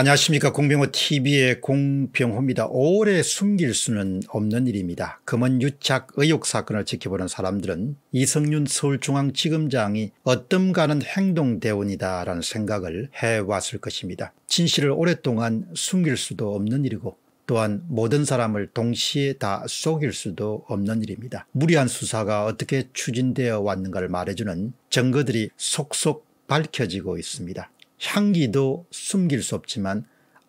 안녕하십니까 공병호TV의 공병호입니다. 오래 숨길 수는 없는 일입니다. 금은 유착 의혹 사건을 지켜보는 사람들은 이성윤 서울중앙지검장이 어뜸가는 행동대원이다 라는 생각을 해왔을 것입니다. 진실을 오랫동안 숨길 수도 없는 일이고 또한 모든 사람을 동시에 다 속일 수도 없는 일입니다. 무리한 수사가 어떻게 추진되어 왔는가를 말해주는 증거들이 속속 밝혀지고 있습니다. 향기도 숨길 수 없지만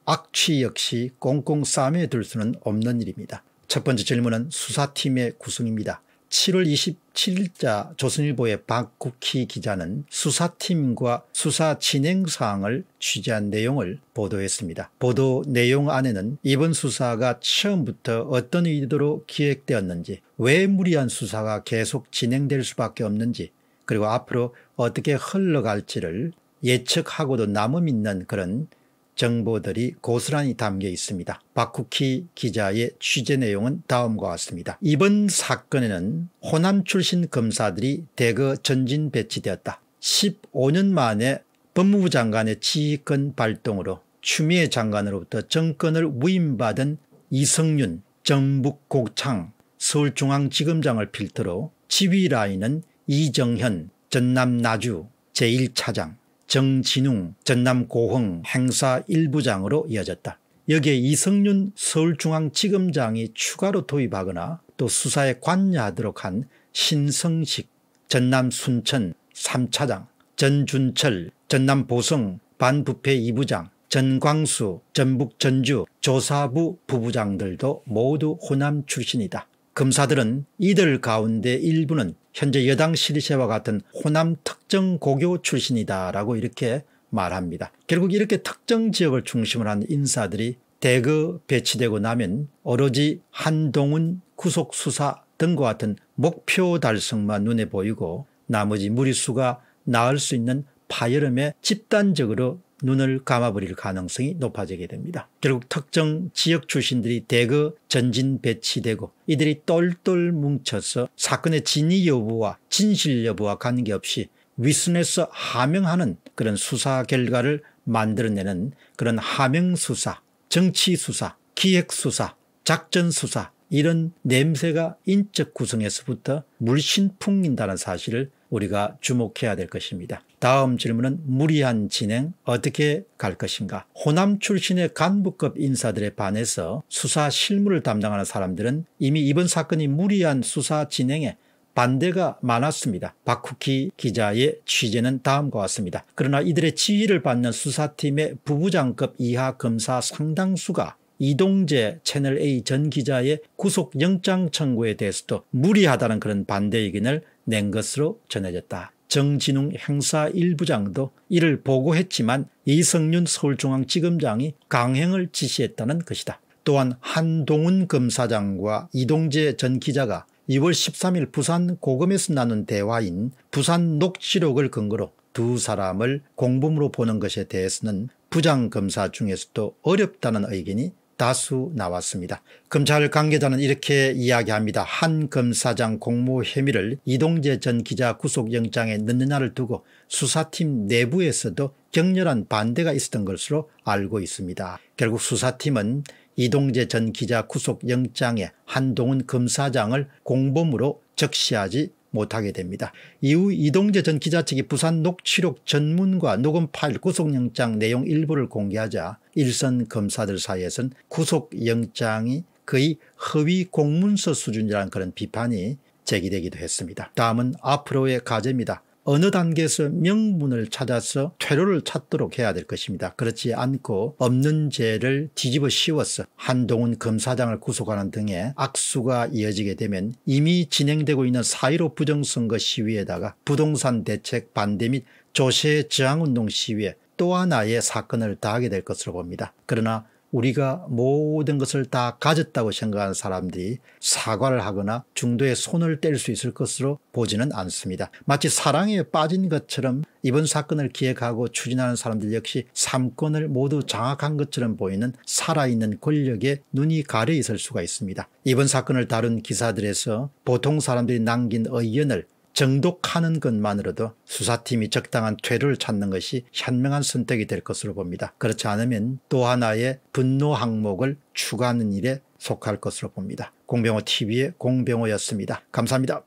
악취 역시 꽁꽁 싸매 둘 수는 없는 일입니다. 첫 번째 질문은 수사팀의 구성입니다. 7월 27일자 조선일보의 박국희 기자는 수사팀과 수사 진행 사항을 취재한 내용을 보도했습니다. 보도 내용 안에는 이번 수사가 처음부터 어떤 의도로 기획되었는지 왜 무리한 수사가 계속 진행될 수밖에 없는지 그리고 앞으로 어떻게 흘러갈지를 예측하고도 남음있는 그런 정보들이 고스란히 담겨 있습니다. 박쿠키 기자의 취재 내용은 다음과 같습니다. 이번 사건에는 호남 출신 검사들이 대거 전진 배치되었다. 15년 만에 법무부 장관의 지휘권 발동으로 추미애 장관으로부터 정권을 위임받은 이성윤, 정북 곡창, 서울중앙지검장을 필두로 지휘라인은 이정현, 전남 나주 제1차장, 정진웅 전남고흥 행사 1부장으로 이어졌다. 여기에 이성윤 서울중앙지검장이 추가로 도입하거나 또 수사에 관여하도록 한 신성식 전남 순천 3차장 전준철 전남 보성 반부패 2부장 전광수 전북 전주 조사부 부부장들도 모두 호남 출신이다. 검사들은 이들 가운데 일부는 현재 여당 시리세와 같은 호남 특정 고교 출신이다라고 이렇게 말합니다. 결국 이렇게 특정 지역을 중심으로 한 인사들이 대거 배치되고 나면 오로지 한동훈 구속수사 등과 같은 목표 달성만 눈에 보이고 나머지 무리수가 나을 수 있는 파열음에 집단적으로 눈을 감아버릴 가능성이 높아지게 됩니다. 결국 특정 지역 출신들이 대거 전진 배치되고 이들이 똘똘 뭉쳐서 사건의 진위 여부와 진실 여부와 관계없이 윗순에서 하명하는 그런 수사 결과를 만들어내는 그런 하명수사, 정치수사, 기획수사, 작전수사 이런 냄새가 인적 구성에서부터 물씬 풍긴다는 사실을 우리가 주목해야 될 것입니다. 다음 질문은 무리한 진행 어떻게 갈 것인가? 호남 출신의 간부급 인사들에 반해서 수사 실무를 담당하는 사람들은 이미 이번 사건이 무리한 수사 진행에 반대가 많았습니다. 박후키 기자의 취재는 다음과 같습니다. 그러나 이들의 지휘를 받는 수사팀의 부부장급 이하 검사 상당수가 이동재 채널A 전 기자의 구속영장 청구에 대해서도 무리하다는 그런 반대 의견을 낸 것으로 전해졌다. 정진웅 행사 1부장도 이를 보고했지만 이성윤 서울중앙지검장이 강행을 지시했다는 것이다. 또한 한동훈 검사장과 이동재 전 기자가 2월 13일 부산 고검에서 나눈 대화인 부산 녹취록을 근거로 두 사람을 공범으로 보는 것에 대해서는 부장검사 중에서도 어렵다는 의견이 다수 나왔습니다. 검찰 관계자는 이렇게 이야기합니다. 한 검사장 공모 혐의를 이동재 전 기자 구속영장에 넣느냐를 두고 수사팀 내부에서도 격렬한 반대가 있었던 것으로 알고 있습니다. 결국 수사팀은 이동재 전 기자 구속영장에 한동훈 검사장을 공범으로 적시하지 못하게 됩니다. 이후 이동재 전 기자 측이 부산 녹취록 전문과 녹음 파일 구속영장 내용 일부를 공개하자 일선 검사들 사이에선 구속영장이 거의 허위 공문서 수준이라는 그런 비판이 제기되기도 했습니다. 다음은 앞으로의 과제입니다. 어느 단계에서 명분을 찾아서 퇴로를 찾도록 해야 될 것입니다. 그렇지 않고 없는 죄를 뒤집어 씌워서 한동훈 검사장을 구속하는 등의 악수가 이어지게 되면 이미 진행되고 있는 사1로 부정선거 시위에다가 부동산 대책 반대 및 조세 저항운동 시위에 또 하나의 사건을 다하게될 것으로 봅니다. 그러나 우리가 모든 것을 다 가졌다고 생각하는 사람들이 사과를 하거나 중도에 손을 뗄 수 있을 것으로 보지는 않습니다. 마치 사랑에 빠진 것처럼 이번 사건을 기획하고 추진하는 사람들 역시 삼권을 모두 장악한 것처럼 보이는 살아있는 권력에 눈이 가려 있을 수가 있습니다. 이번 사건을 다룬 기사들에서 보통 사람들이 남긴 의견을 정독하는 것만으로도 수사팀이 적당한 퇴를 찾는 것이 현명한 선택이 될 것으로 봅니다. 그렇지 않으면 또 하나의 분노 항목을 추가하는 일에 속할 것으로 봅니다. 공병호 TV의 공병호였습니다. 감사합니다.